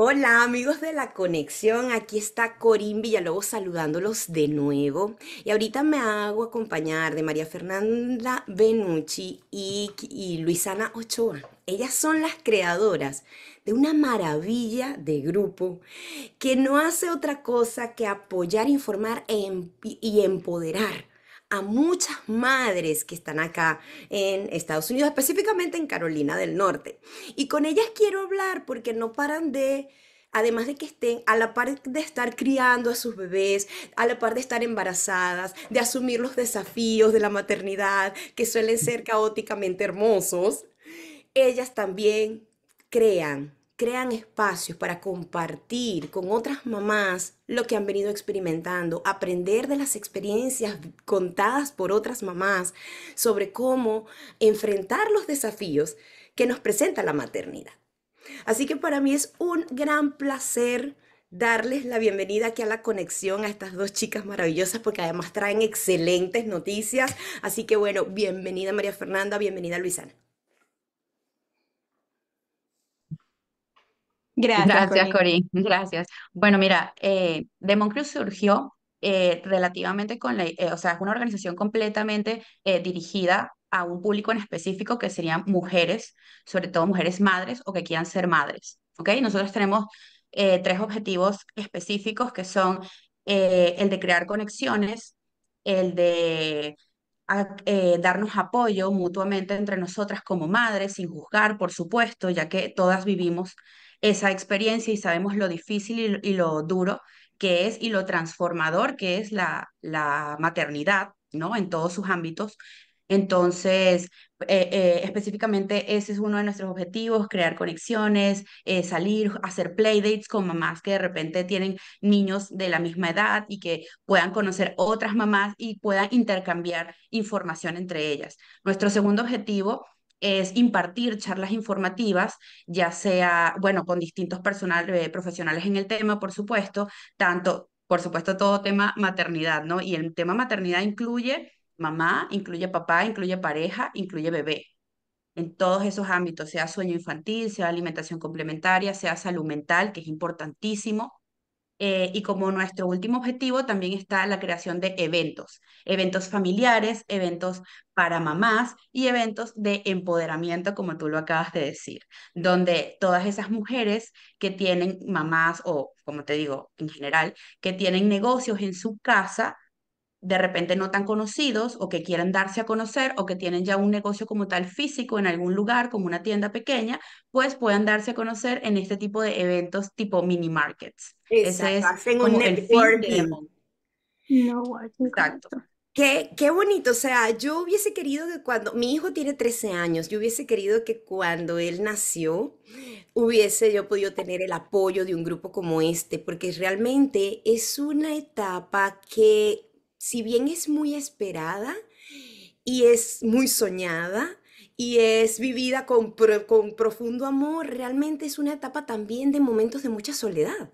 Hola amigos de la conexión, aquí está Corín Villalobos saludándolos de nuevo y ahorita me hago acompañar de María Fernanda Benucci y, Luisana Ochoa. Ellas son las creadoras de una maravilla de grupo que no hace otra cosa que apoyar, informar e y empoderar a muchas madres que están acá en Estados Unidos, específicamente en Carolina del Norte. Y con ellas quiero hablar porque no paran de además de que estén a la par de estar criando a sus bebés, a la par de estar embarazadas, de asumir los desafíos de la maternidad, que suelen ser caóticamente hermosos, ellas también crean crean espacios para compartir con otras mamás lo que han venido experimentando, aprender de las experiencias contadas por otras mamás sobre cómo enfrentar los desafíos que nos presenta la maternidad. Así que para mí es un gran placer darles la bienvenida aquí a la conexión a estas dos chicas maravillosas porque además traen excelentes noticias. Así que bueno, bienvenida María Fernanda, bienvenida Luisana. Gracias. Corín, Gracias. Bueno, mira, eh, Demon surgió eh, relativamente con la, eh, o sea, es una organización completamente eh, dirigida a un público en específico que serían mujeres, sobre todo mujeres madres o que quieran ser madres. ¿Ok? Nosotros tenemos tres objetivos específicos que son el de crear conexiones, el de darnos apoyo mutuamente entre nosotras como madres, sin juzgar, por supuesto, ya que todas vivimos esa experiencia y sabemos lo difícil y, lo duro que es y lo transformador que es la, la maternidad, ¿no? En todos sus ámbitos. Entonces, eh, eh, específicamente ese es uno de nuestros objetivos, crear conexiones, eh, salir, hacer playdates con mamás que de repente tienen niños de la misma edad y que puedan conocer otras mamás y puedan intercambiar información entre ellas. Nuestro segundo objetivo es impartir charlas informativas, ya sea, bueno, con distintos personal, eh, profesionales en el tema, por supuesto, tanto, por supuesto, todo tema maternidad, ¿no? Y el tema maternidad incluye mamá, incluye papá, incluye pareja, incluye bebé, en todos esos ámbitos, sea sueño infantil, sea alimentación complementaria, sea salud mental, que es importantísimo, eh, y como nuestro último objetivo también está la creación de eventos, eventos familiares, eventos para mamás y eventos de empoderamiento, como tú lo acabas de decir, donde todas esas mujeres que tienen mamás o, como te digo, en general, que tienen negocios en su casa, de repente no tan conocidos o que quieran darse a conocer o que tienen ya un negocio como tal físico en algún lugar, como una tienda pequeña, pues puedan darse a conocer en este tipo de eventos tipo mini markets. Exacto, Ese es hacen como un el networking. Exacto. Qué, qué, bonito, o sea, yo hubiese querido que cuando, mi hijo tiene 13 años, yo hubiese querido que cuando él nació hubiese yo podido tener el apoyo de un grupo como este, porque realmente es una etapa que si bien es muy esperada y es muy soñada, y es vivida con, con, profundo amor, realmente es una etapa también de momentos de mucha soledad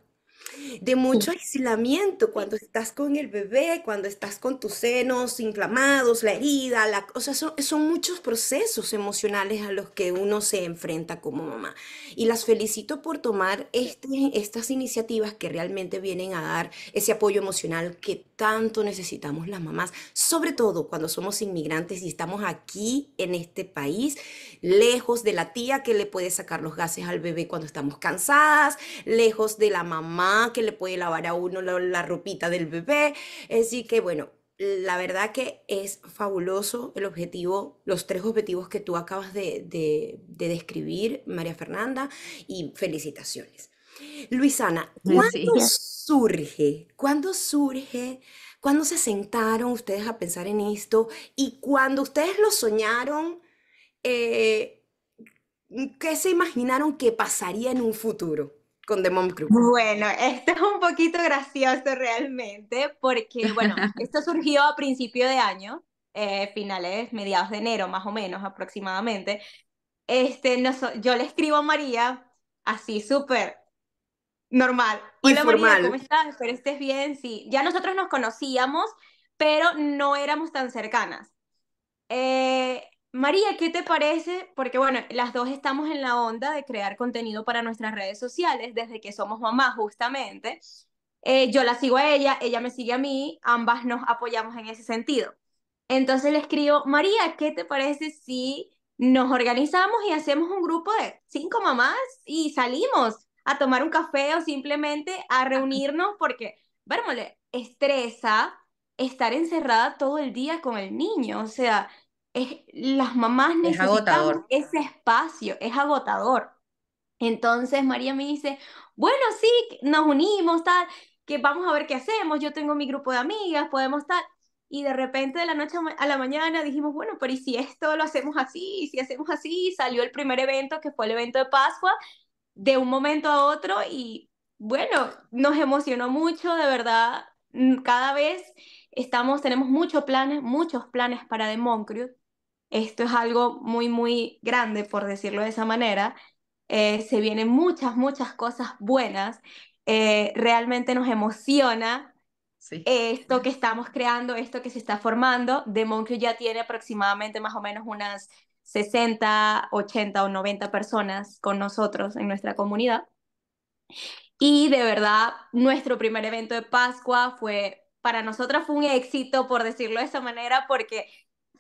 de mucho aislamiento cuando estás con el bebé, cuando estás con tus senos inflamados, la herida, la, o sea, son, muchos procesos emocionales a los que uno se enfrenta como mamá. Y las felicito por tomar este, estas iniciativas que realmente vienen a dar ese apoyo emocional que tanto necesitamos las mamás, sobre todo cuando somos inmigrantes y estamos aquí en este país, lejos de la tía que le puede sacar los gases al bebé cuando estamos cansadas, lejos de la mamá que le puede lavar a uno la, la ropita del bebé. Así que bueno, la verdad que es fabuloso el objetivo, los tres objetivos que tú acabas de, describir, María Fernanda, y felicitaciones. Luisana, ¿cuándo surge? ¿Cuándo surge? ¿Cuándo se sentaron ustedes a pensar en esto? Y cuando ustedes lo soñaron, eh, ¿qué se imaginaron que pasaría en un futuro? con Bueno, esto es un poquito gracioso realmente, porque, bueno, esto surgió a principio de año, eh, finales, mediados de enero más o menos aproximadamente. Este, yo le escribo a María así súper normal. Hola Informal. María, ¿cómo estás? Espero estés bien. Sí, ya nosotros nos conocíamos, pero no éramos tan cercanas. Eh, María, ¿qué te parece? Porque bueno, las dos estamos en la onda de crear contenido para nuestras redes sociales desde que somos mamás, justamente. Eh, yo la sigo a ella, ella me sigue a mí, ambas nos apoyamos en ese sentido. Entonces le escribo, María, ¿qué te parece si nos organizamos y hacemos un grupo de cinco mamás y salimos a tomar un café o simplemente a reunirnos? Porque, vermosle, estresa estar encerrada todo el día con el niño, o sea es, las mamás necesitan ese espacio, es agotador. Entonces María me dice, bueno, sí, nos unimos, tal, que vamos a ver qué hacemos, yo tengo mi grupo de amigas, podemos tal. Y de repente de la noche a la mañana dijimos, bueno, pero ¿y si esto lo hacemos así? si hacemos así? Salió el primer evento, que fue el evento de Pascua, de un momento a otro y bueno, nos emocionó mucho, de verdad, cada vez estamos, tenemos muchos planes, muchos planes para The Moncrief esto es algo muy, muy grande, por decirlo de esa manera. Eh, se vienen muchas, muchas cosas buenas. Eh, realmente nos emociona esto que estamos creando, esto que se está formando. The Monkey ya tiene aproximadamente más o menos unas 60, 80 o 90 personas con nosotros en nuestra comunidad. Y de verdad, nuestro primer evento de Pascua fue, para nosotras fue un éxito, por decirlo de esa manera, porque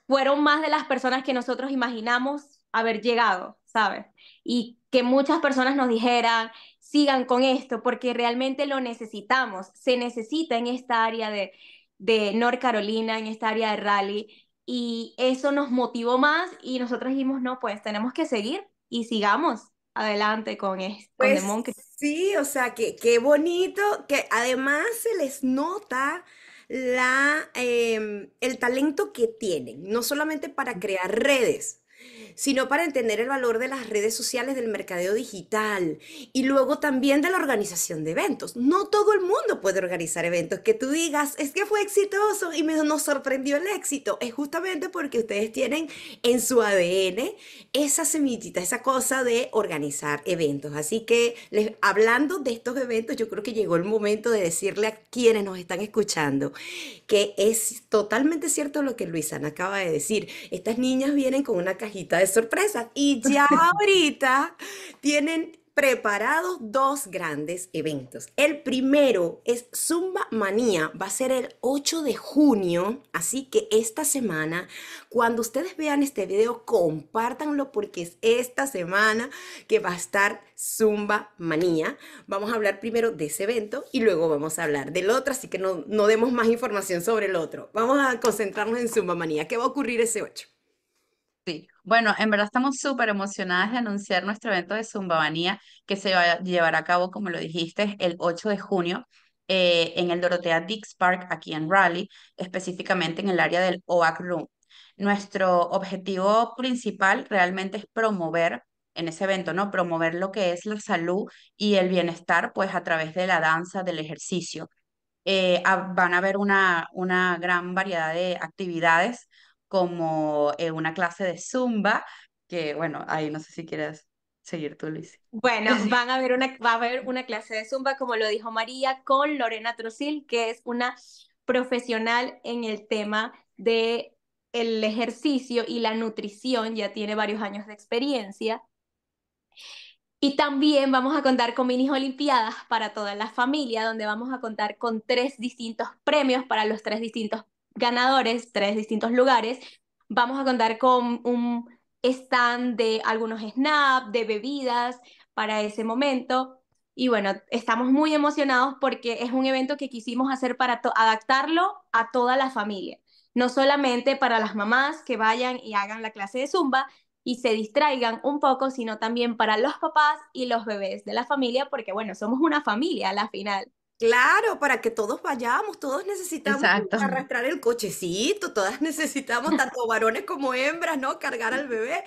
fueron más de las personas que nosotros imaginamos haber llegado, ¿sabes? Y que muchas personas nos dijeran, sigan con esto, porque realmente lo necesitamos, se necesita en esta área de, de North Carolina, en esta área de rally, y eso nos motivó más y nosotros dijimos, no, pues tenemos que seguir y sigamos adelante con esto. Pues, sí, o sea, que qué bonito, que además se les nota la, em, el talento que tienen, no solamente para crear redes, sino para entender el valor de las redes sociales, del mercadeo digital y luego también de la organización de eventos. No todo el mundo puede organizar eventos. Que tú digas, es que fue exitoso y me, nos sorprendió el éxito. Es justamente porque ustedes tienen en su ADN esa semillita, esa cosa de organizar eventos. Así que hablando de estos eventos, yo creo que llegó el momento de decirle a quienes nos están escuchando que es totalmente cierto lo que Luisana acaba de decir. Estas niñas vienen con una cajita de sorpresa. Y ya ahorita tienen preparados dos grandes eventos. El primero es Zumba Manía, va a ser el 8 de junio, así que esta semana, cuando ustedes vean este video, compártanlo porque es esta semana que va a estar Zumba Manía. Vamos a hablar primero de ese evento y luego vamos a hablar del otro, así que no, no demos más información sobre el otro. Vamos a concentrarnos en Zumba Manía. ¿Qué va a ocurrir ese 8? Sí, bueno, en verdad estamos súper emocionadas de anunciar nuestro evento de Zumbabanía que se va a llevar a cabo, como lo dijiste, el 8 de junio eh, en el Dorotea Dix Park, aquí en Raleigh, específicamente en el área del OAC Room. Nuestro objetivo principal realmente es promover en ese evento, ¿no? Promover lo que es la salud y el bienestar, pues a través de la danza, del ejercicio. Eh, van a haber una, una gran variedad de actividades como eh, una clase de zumba, que bueno, ahí no sé si quieres seguir tú, Luis. Bueno, van a ver una, va a haber una clase de zumba, como lo dijo María, con Lorena Trosil que es una profesional en el tema de el ejercicio y la nutrición, ya tiene varios años de experiencia. Y también vamos a contar con mini olimpiadas para toda la familia, donde vamos a contar con tres distintos premios para los tres distintos ganadores, tres distintos lugares. Vamos a contar con un stand de algunos snaps, de bebidas para ese momento. Y bueno, estamos muy emocionados porque es un evento que quisimos hacer para adaptarlo a toda la familia. No solamente para las mamás que vayan y hagan la clase de zumba y se distraigan un poco, sino también para los papás y los bebés de la familia, porque bueno, somos una familia a la final. Claro, para que todos vayamos, todos necesitamos arrastrar el cochecito, todas necesitamos, tanto varones como hembras, ¿no? Cargar al bebé.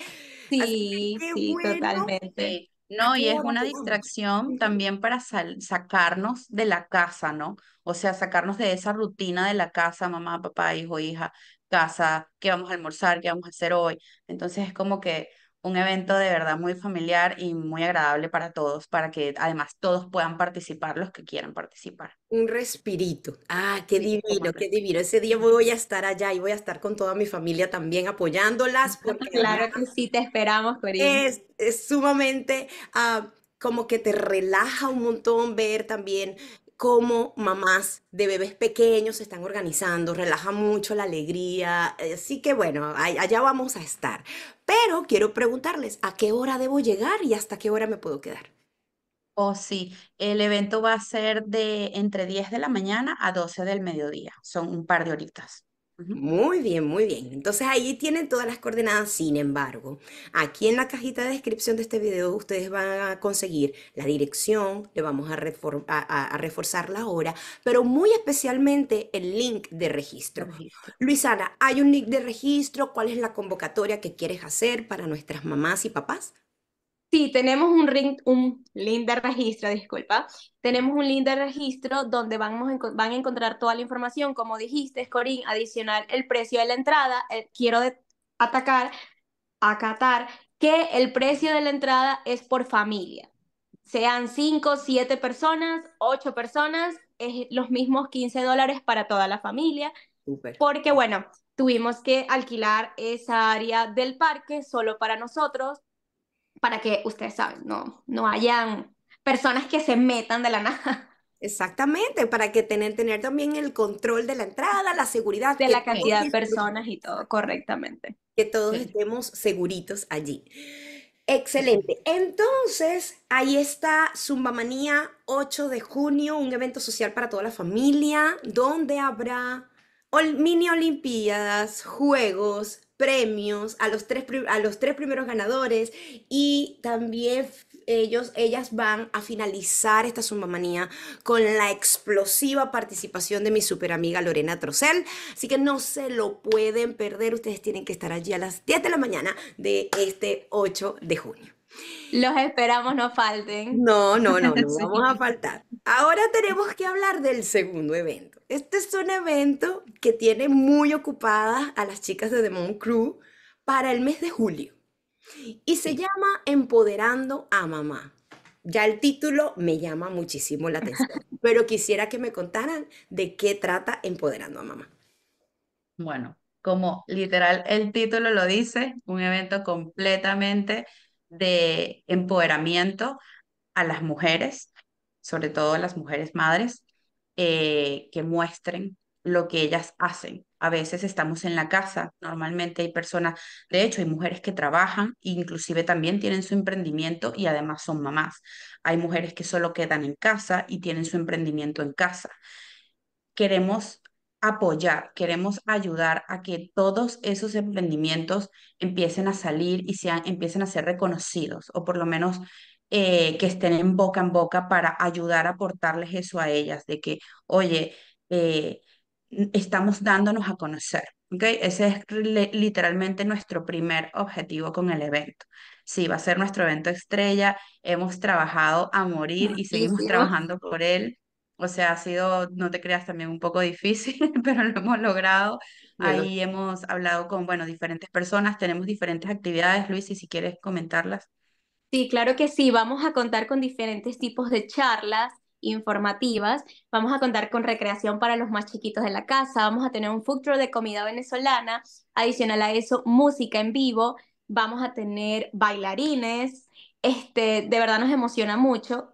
Sí, sí, totalmente. No, y es una distracción también para sacarnos de la casa, ¿no? O sea, sacarnos de esa rutina de la casa, mamá, papá, hijo, hija, casa, qué vamos a almorzar, qué vamos a hacer hoy. Entonces es como que un evento de verdad muy familiar y muy agradable para todos, para que además todos puedan participar los que quieran participar. Un respirito. Ah, qué divino, qué divino. Ese día voy a estar allá y voy a estar con toda mi familia también apoyándolas. Porque claro que sí, te esperamos, Corina. Es, sumamente ah, como que te relaja un montón ver también cómo mamás de bebés pequeños se están organizando, relaja mucho la alegría, así que bueno, allá vamos a estar. Pero quiero preguntarles, ¿a qué hora debo llegar y hasta qué hora me puedo quedar? Oh, sí, el evento va a ser de entre 10 de la mañana a 12 del mediodía, son un par de horitas. Muy bien, muy bien. Entonces ahí tienen todas las coordenadas. Sin embargo, aquí en la cajita de descripción de este video ustedes van a conseguir la dirección, le vamos a, reforzar la hora, pero muy especialmente el link de registro. Luisana, ¿hay un link de registro? ¿Cuál es la convocatoria que quieres hacer para nuestras mamás y papás? Sí, tenemos un, un link de registro, disculpa. Tenemos un link de registro donde vamos van a encontrar toda la información, como dijiste, Corín, adicional el precio de la entrada. Eh, quiero atacar atacar, acatar, que el precio de la entrada es por familia. Sean 5, siete personas, ocho personas, es los mismos 15 dólares para toda la familia. Porque bueno, tuvimos que alquilar esa área del parque solo para nosotros para que ustedes saben, no, no hayan personas que se metan de la nada. Exactamente, para que tengan también el control de la entrada, la seguridad. De la cantidad de personas y todo, correctamente. Que todos estemos seguritos allí. Excelente. Entonces, ahí está Zumbamanía 8 de junio, un evento social para toda la familia, donde habrá mini olimpiadas, juegos, premios a los tres, a los tres primeros ganadores y también ellos, ellas van a finalizar esta sumamanía con la explosiva participación de mi super amiga Lorena Trocel. Así que no se lo pueden perder, ustedes tienen que estar allí a las 10 de la mañana de este 8 de junio. Los esperamos, no falten. No, no, no, no vamos a faltar. Ahora tenemos que hablar del segundo evento. Este es un evento que tiene muy ocupadas a las chicas de The Moon Crew para el mes de julio y se llama Empoderando a Mamá. Ya el título me llama muchísimo la atención, pero quisiera que me contaran de qué trata Empoderando a Mamá. Bueno, como literal el título lo dice, un evento completamente de empoderamiento a las mujeres, sobre todo las mujeres madres, eh, que muestren lo que ellas hacen. A veces estamos en la casa, normalmente hay personas, de hecho hay mujeres que trabajan, inclusive también tienen su emprendimiento y además son mamás. Hay mujeres que solo quedan en casa y tienen su emprendimiento en casa. Queremos apoyar, queremos ayudar a que todos esos emprendimientos empiecen a salir y sean, empiecen a ser reconocidos o por lo menos eh, que estén en boca en boca para ayudar a aportarles eso a ellas, de que, oye, eh, estamos dándonos a conocer. ¿okay? Ese es literalmente nuestro primer objetivo con el evento. Sí, va a ser nuestro evento estrella, hemos trabajado a morir y seguimos trabajando por él. O sea, ha sido, no te creas, también un poco difícil, pero lo hemos logrado. Ahí hemos hablado con, bueno, diferentes personas, tenemos diferentes actividades. Luis, y si quieres comentarlas. Sí, claro que sí. Vamos a contar con diferentes tipos de charlas informativas. Vamos a contar con recreación para los más chiquitos de la casa. Vamos a tener un food de comida venezolana. Adicional a eso, música en vivo. Vamos a tener bailarines. Este, de verdad nos emociona mucho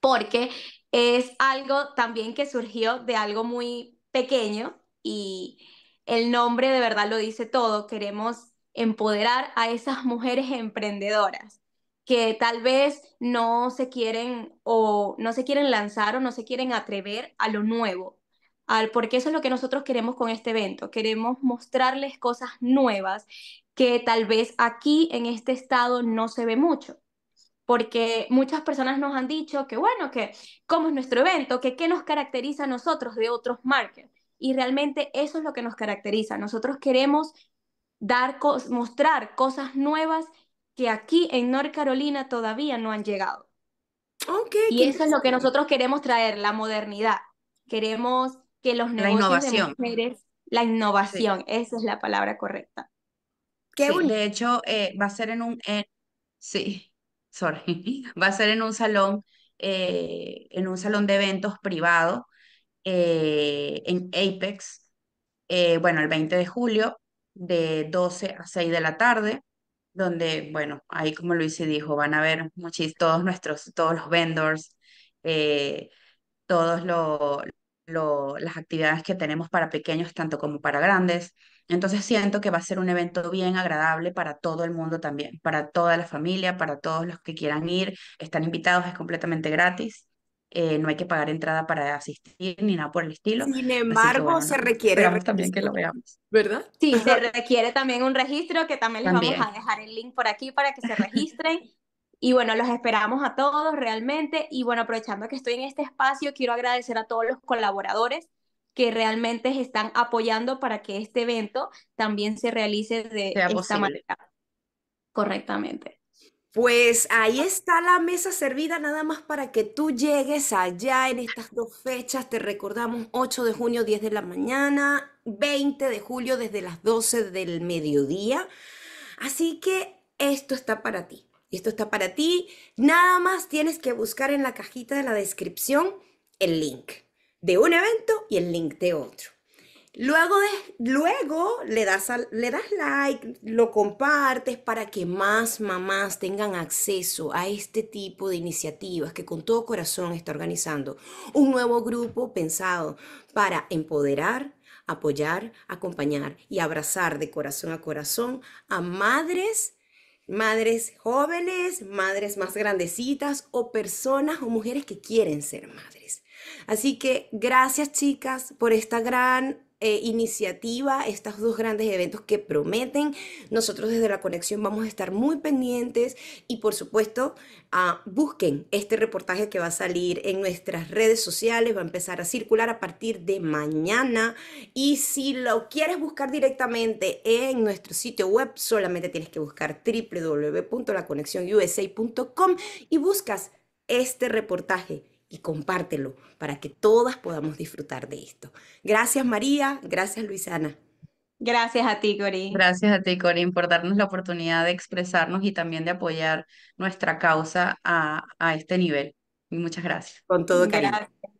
porque es algo también que surgió de algo muy pequeño y el nombre de verdad lo dice todo. Queremos empoderar a esas mujeres emprendedoras que tal vez no se quieren o no se quieren lanzar o no se quieren atrever a lo nuevo, al, porque eso es lo que nosotros queremos con este evento. Queremos mostrarles cosas nuevas que tal vez aquí en este estado no se ve mucho. Porque muchas personas nos han dicho que, bueno, que cómo es nuestro evento, que qué nos caracteriza a nosotros de otros markets. Y realmente eso es lo que nos caracteriza. Nosotros queremos dar, mostrar cosas nuevas que aquí en North Carolina todavía no han llegado. Okay, y eso es lo que nosotros queremos traer, la modernidad. Queremos que los negocios la innovación. mujeres, la innovación, esa es la palabra correcta. Qué De hecho, eh, va a ser en un, sí, va a ser en un salón, eh, en un salón de eventos privado eh, en Apex, bueno, el 20 de julio, de 12 a 6 de la tarde donde, bueno, ahí como Luis se dijo, van a ver todos nuestros, todos los vendors, eh, todas las actividades que tenemos para pequeños, tanto como para grandes. Entonces siento que va a ser un evento bien agradable para todo el mundo también, para toda la familia, para todos los que quieran ir, están invitados, es completamente gratis. Eh, no hay que pagar entrada para asistir ni nada por el estilo. Sin embargo, se requiere... también que lo veamos. ¿Verdad? Sí, se requiere también un registro que también les vamos a dejar el link por aquí para que se registren. Y bueno, los esperamos a todos realmente. Y bueno, aprovechando que estoy en este espacio, quiero agradecer a todos los colaboradores que realmente están apoyando para que este evento también se realice de esta manera. Correctamente. Pues ahí ah. está la mesa servida nada más para que tú llegues allá en estas dos fechas. Te recordamos 8 de junio 10 de la mañana, 20 de julio desde las 12 del mediodía. Así que esto está para ti. Esto está para ti. Nada más tienes que buscar en la cajita de la descripción el link de un evento y el link de otro. Luego, le, das le das like, lo compartes para que más mamás tengan acceso a este tipo de iniciativas que con todo corazón está organizando un nuevo grupo pensado para empoderar, apoyar, acompañar y abrazar de corazón a corazón a madres madres jóvenes, madres más grandecitas o personas o mujeres que quieren ser madres. Así que gracias chicas por esta gran eh, iniciativa, estos dos grandes eventos que prometen. Nosotros desde la conexión vamos a estar muy pendientes y por supuesto ah, busquen este reportaje que va a salir en nuestras redes sociales, va a empezar a circular a partir de mañana y si lo quieres buscar directamente en nuestro sitio web, solamente tienes que buscar www.laconexionusa.com y buscas este reportaje y compártelo para que todas podamos disfrutar de esto. Gracias María, gracias Luisana. Gracias a ti, Corín. Gracias a ti, Corín, por darnos la oportunidad de expresarnos y también de apoyar nuestra causa a, este nivel. Y muchas gracias. Con todo cariño.